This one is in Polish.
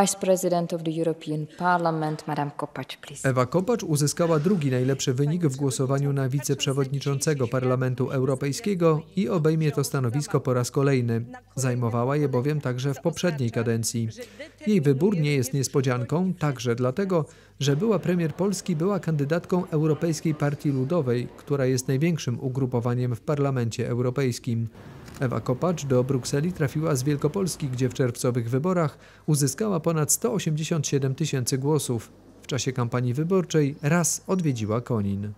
Vice President of the European Parliament, Madame Kopacz, please. Ewa Kopacz uzyskała drugi najlepszy wynik w głosowaniu na wiceprzewodniczącego Parlamentu Europejskiego i obejmie to stanowisko po raz kolejny. Zajmowała je bowiem także w poprzedniej kadencji. Jej wybór nie jest niespodzianką, także dlatego, że była premier Polski była kandydatką Europejskiej Partii Ludowej, która jest największym ugrupowaniem w Parlamencie Europejskim. Ewa Kopacz do Brukseli trafiła z Wielkopolski, gdzie w czerwcowych wyborach uzyskała ponad 187 tysięcy głosów. W czasie kampanii wyborczej raz odwiedziła Konin.